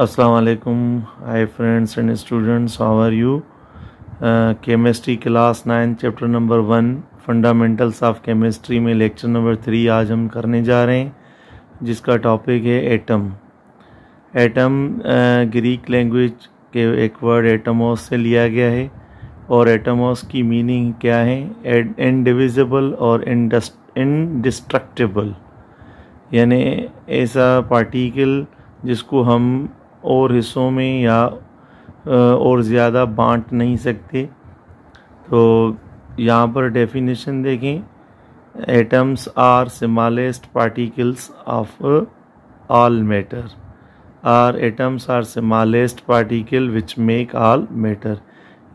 अस्सलाम वालेकुम hi friends and students how are you chemistry class nine chapter number one fundamentals of chemistry में lecture number three आज हम करने जा रहे हैं जिसका टॉपिक है एटम एटम ग्रीक लैंग्वेज के एक वर्ड एटमोस से लिया गया है और एटमोस की मीनिंग क्या है इनडिविजिबल और इनडिस्ट्रक्टिबल यानी ऐसा पार्टिकल जिसको हम और हिस्सों में या और ज़्यादा बांट नहीं सकते तो यहाँ पर डेफिनेशन देखें atoms are smallest particles of all matter are atoms are smallest particle which make all matter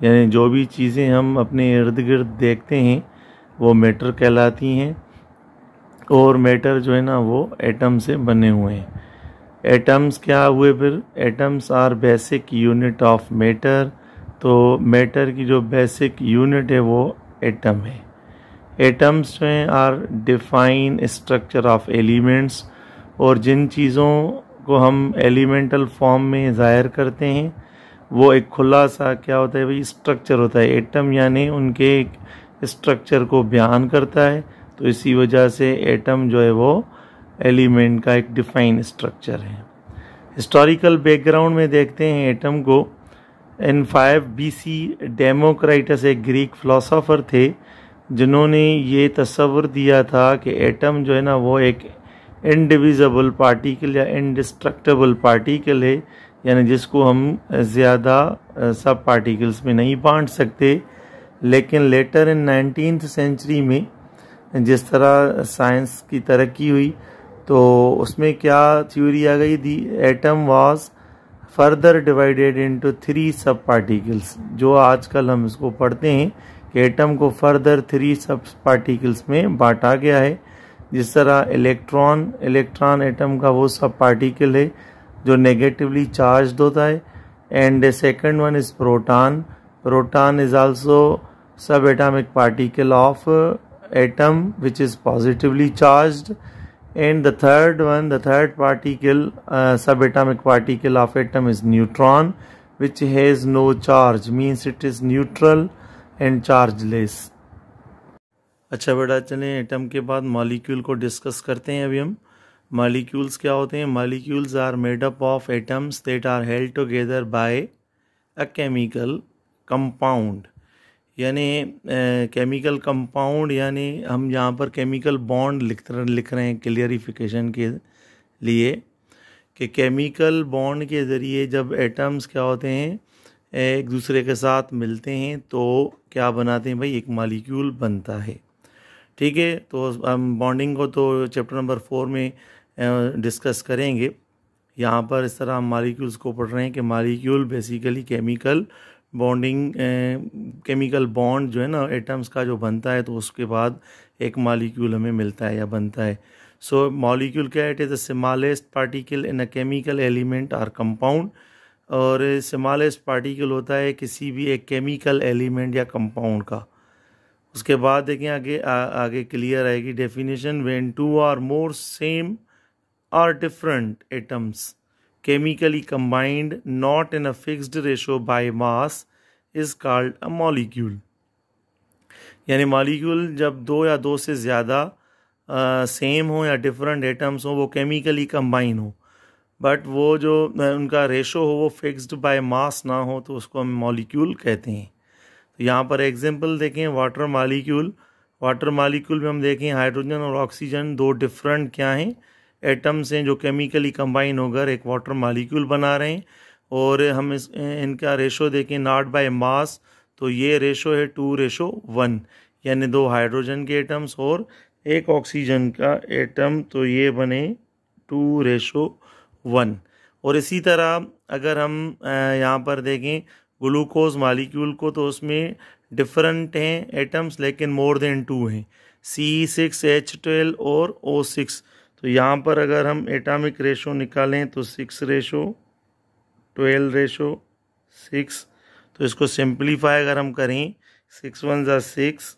यानी जो भी चीज़ें हम अपने इर्द गिर्द देखते हैं वो मैटर कहलाती हैं और मैटर जो है ना वो एटम से बने हुए हैं एटम्स क्या हुए फिर atoms are basic unit of matter तो मैटर की जो बेसिक यूनिट है वो एटम है एटम्स जो हैं are define structure of elements और जिन चीज़ों को हम एलिमेंटल फॉर्म में ज़ाहिर करते हैं वो एक खुला सा क्या होता है भाई स्ट्रक्चर होता है एटम यानी उनके स्ट्रक्चर को बयान करता है तो इसी वजह से एटम जो है वो एलिमेंट का एक डिफाइन स्ट्रक्चर है हिस्टोरिकल बैकग्राउंड में देखते हैं एटम को in five B C Democritus एक ग्रीक फिलोसोफर थे जिन्होंने ये तस्वुर दिया था कि एटम जो है ना वो एक इनडिविज़बल पार्टिकल या इनडिस्ट्रक्टेबल पार्टिकल है यानी जिसको हम ज़्यादा सब पार्टिकल्स में नहीं बांट सकते लेकिन लेटर इन नाइनटीन सेंचुरी में जिस तरह साइंस की तरक्की हुई तो उसमें क्या थ्योरी आ गई the atom was further divided into three sub particles जो आजकल हम इसको पढ़ते हैं कि एटम को फर्दर थ्री सब पार्टिकल्स में बांटा गया है जिस तरह इलेक्ट्रॉन इलेक्ट्रॉन एटम का वो सब पार्टिकल है जो नेगेटिवली चार्ज होता है and second one is proton proton is also sub atomic particle of atom which is positively charged and the third one the third particle sub atomic particle of atom is neutron which has no charge means it is neutral and chargeless अच्छा बेटा चले atom के बाद molecule को discuss करते हैं अभी हम मॉलिक्यूल्स क्या होते हैं molecules are made up of atoms that are held together by a chemical compound यानी केमिकल कंपाउंड यानी हम यहाँ पर केमिकल बॉन्ड लिख लिख रहे हैं क्लियरिफिकेशन के लिए कि केमिकल बॉन्ड के ज़रिए जब एटम्स क्या होते हैं एक दूसरे के साथ मिलते हैं तो क्या बनाते हैं भाई एक मालिक्यूल बनता है ठीक है तो हम बॉन्डिंग को तो चैप्टर नंबर फोर में डिस्कस करेंगे यहाँ पर इस तरह हम मालिक्यूल्स को पढ़ रहे हैं कि molecule basically chemical bonding chemical bond जो है ना एटम्स का जो बनता है तो उसके बाद एक मालिक्यूल हमें मिलता है या बनता है सो मॉलिक्यूल क्या it is the smallest particle in a chemical element or compound और स्मॉलेस्ट पार्टिकल होता है किसी भी एक केमिकल एलिमेंट या कंपाउंड का उसके बाद देखें आगे आ, आगे क्लियर आएगी definition when two or more same or different atoms chemically combined not in a fixed ratio by mass is called a molecule. यानी मॉलिक्यूल जब दो या दो से ज़्यादा सेम हो या डिफरेंट एटम्स हो वो केमिकली कम्बाइन हो बट वो जो उनका रेशो हो वो फिक्स्ड बाय मास ना हो तो उसको हम मॉलिक्यूल कहते हैं तो यहाँ पर एग्जांपल देखें वाटर मॉलिक्यूल वाटर मॉलिक्यूल में हम देखें हाइड्रोजन और ऑक्सीजन दो डिफरेंट क्या हैं एटम्स हैं जो केमिकली कंबाइन होकर एक वाटर मालिक्यूल बना रहे हैं और हम इस इनका रेशो देखें नाट बाय मास तो ये रेशो है टू रेशो वन यानी दो हाइड्रोजन के एटम्स और एक ऑक्सीजन का एटम तो ये बने टू रेशो वन और इसी तरह अगर हम यहाँ पर देखें ग्लूकोज मालिक्यूल को तो उसमें डिफरेंट हैं एटम्स लेकिन मोर देन टू हैं सी सिक्स एच ट्वेल्व और ओ सिक्स तो यहाँ पर अगर हम एटामिक रेशो निकालें तो six ratio twelve ratio six तो इसको सिंप्लीफाई अगर हम करें सिक्स वन ज़ा सिक्स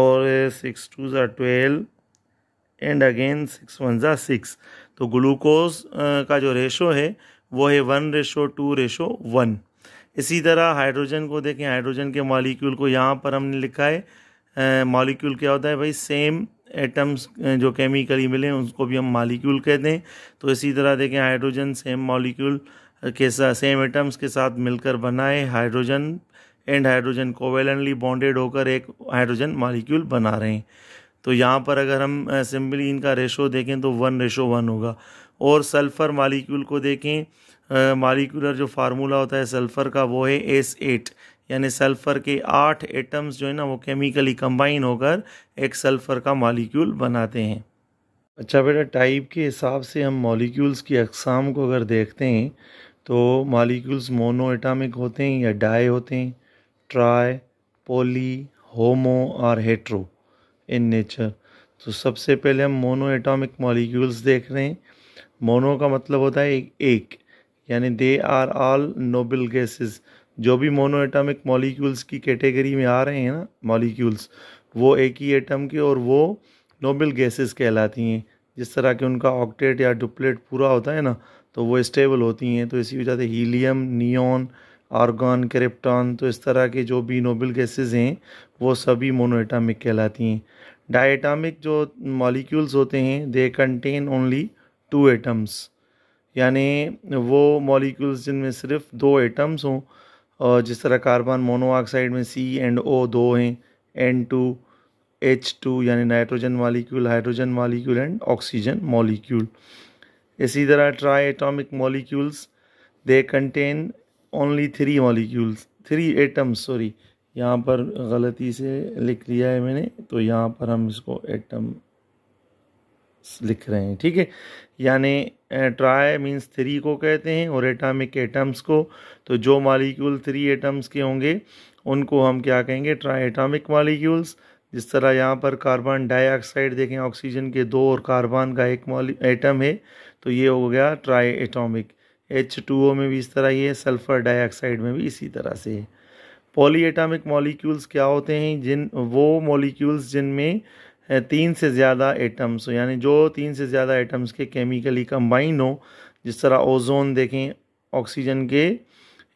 और सिक्स टू ज़ा twelve and again six one ज़ा सिक्स तो ग्लूकोज का जो रेशो है वो है one ratio two ratio one इसी तरह हाइड्रोजन को देखें हाइड्रोजन के मॉलिक्यूल को यहाँ पर हमने लिखा है मॉलिक्यूल क्या होता है भाई सेम एटम्स जो केमिकली मिले उसको भी हम मालिक्यूल कहते हैं तो इसी तरह देखें हाइड्रोजन सेम मॉलिक्यूल के साथ सेम एटम्स के साथ मिलकर बनाए hydrogen and hydrogen covalently bonded होकर एक हाइड्रोजन मालिक्यूल बना रहे हैं तो यहाँ पर अगर हम सिंपली इनका रेशो देखें तो वन रेशो वन होगा और सल्फ़र मालिक्यूल को देखें मालिकुलर जो फार्मूला होता है सल्फ़र का वो है एस एट यानी सल्फ़र के आठ एटम्स जो है ना वो केमिकली कंबाइन होकर एक सल्फ़र का मॉलिक्यूल बनाते हैं अच्छा बेटा टाइप के हिसाब से हम मॉलिक्यूल्स की अकसाम को अगर देखते हैं तो मॉलिक्यूल्स मोनो एटामिक होते हैं या डाई होते हैं ट्राई पोली होमो और हेट्रो इन नेचर तो सबसे पहले हम मोनो एटामिक मॉलिक्यूल्स देख रहे हैं मोनो का मतलब होता है एक, एक यानी they are all noble gases जो भी मोनो एटॉमिक मॉलिक्यूल्स की कैटेगरी में आ रहे हैं ना मॉलिक्यूल्स वो एक ही एटम के और वो नोबल गैसेस कहलाती हैं जिस तरह के उनका ऑक्टेट या डुप्लेट पूरा होता है ना तो वो स्टेबल होती हैं तो इसी वजह से हीलियम नियोन आर्गन क्रिप्टॉन तो इस तरह के जो भी नोबल गैसेस हैं वो सभी मोनोएटामिक कहलाती हैं डाइटामिक जो मॉलिक्यूल्स होते हैं they contain only two atoms यानी वो मॉलिक्यूल्स जिनमें सिर्फ दो एटम्स हों और जिस तरह कार्बन मोनोऑक्साइड में सी एंड ओ दो हैं एन टू एच टू यानी nitrogen molecule hydrogen molecule and oxygen molecule इसी तरह tri atomic molecules they contain only three molecules three atoms sorry यहाँ पर गलती से लिख लिया है मैंने तो यहाँ पर हम इसको एटम लिख रहे हैं ठीक है यानी ट्राई मीन्स थ्री को कहते हैं और एटॉमिक एटम्स को तो जो मालिक्यूल थ्री एटम्स के होंगे उनको हम क्या कहेंगे ट्राई एटॉमिक मालिक्यूल्स जिस तरह यहाँ पर कार्बन डाइऑक्साइड देखें ऑक्सीजन के दो और कार्बन का एक एटम है तो ये हो गया tri atomic H two O में भी इस तरह ही है सल्फ़र डाइऑक्साइड में भी इसी तरह से है पॉली एटामिक मॉलिक्यूल्स क्या होते हैं जिन वो मॉलिक्यूल्स जिनमें तीन से ज़्यादा एटम्स यानी जो तीन से ज़्यादा एटम्स के केमिकली कंबाइन हो जिस तरह ओजोन देखें ऑक्सीजन के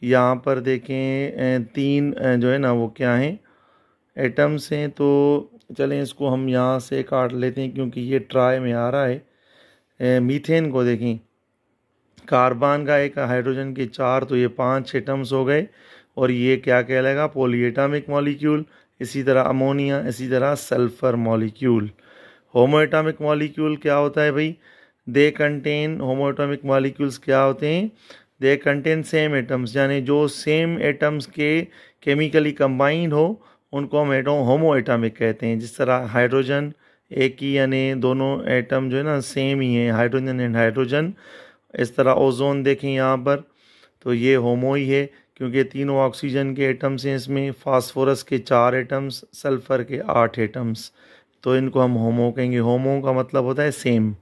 यहाँ पर देखें तीन जो है ना वो क्या हैं एटम्स हैं तो चलें इसको हम यहाँ से काट लेते हैं क्योंकि ये ट्राई में आ रहा है मीथेन को देखें कार्बन का एक हाइड्रोजन के चार तो ये पांच एटम्स हो गए और ये क्या कहलाएगा पोलीएटामिक मॉलिक्यूल इसी तरह अमोनिया इसी तरह सल्फ़र मॉलिक्यूल होमोएटॉमिक मॉलिक्यूल क्या होता है भाई दे कंटेन होमोएटॉमिक मॉलिक्यूल्स क्या होते हैं दे कंटेन सेम एटम्स यानी जो सेम एटम्स के केमिकली कंबाइंड हो उनको हम एटो होमो कहते हैं जिस तरह हाइड्रोजन एक ही यानी दोनों एटम जो है ना सेम ही हैं हाइड्रोजन एंड हाइड्रोजन इस तरह ओजोन देखें यहाँ पर तो ये होमो ही है क्योंकि तीनों ऑक्सीजन के एटम्स हैं इसमें फास्फोरस के चार एटम्स सल्फ़र के आठ एटम्स तो इनको हम होमो कहेंगे होमो का मतलब होता है सेम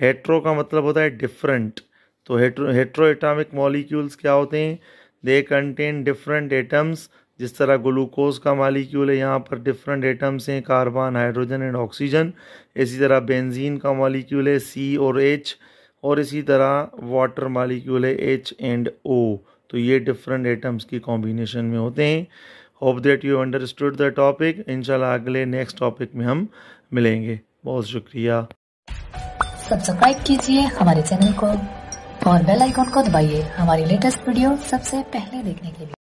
हेट्रो का मतलब होता है डिफरेंट तो हेट्रो हेट्रो एटामिक मॉलिक्यूल्स क्या होते हैं दे कंटेन डिफरेंट एटम्स जिस तरह ग्लूकोज का मालिक्यूल है यहाँ पर डिफरेंट एटम्स हैं कार्बन हाइड्रोजन एंड ऑक्सीजन इसी तरह बेंजीन का मालिक्यूल है सी और एच और इसी तरह वाटर मालिक्यूल है एच एंड ओ तो ये डिफरेंट आइटम्स की कॉम्बिनेशन में होते हैं hope that you understood the topic इनशाला अगले नेक्स्ट टॉपिक में हम मिलेंगे बहुत शुक्रिया सब्सक्राइब कीजिए हमारे चैनल को और बेल आइकॉन को दबाइए हमारी लेटेस्ट वीडियो सबसे पहले देखने के लिए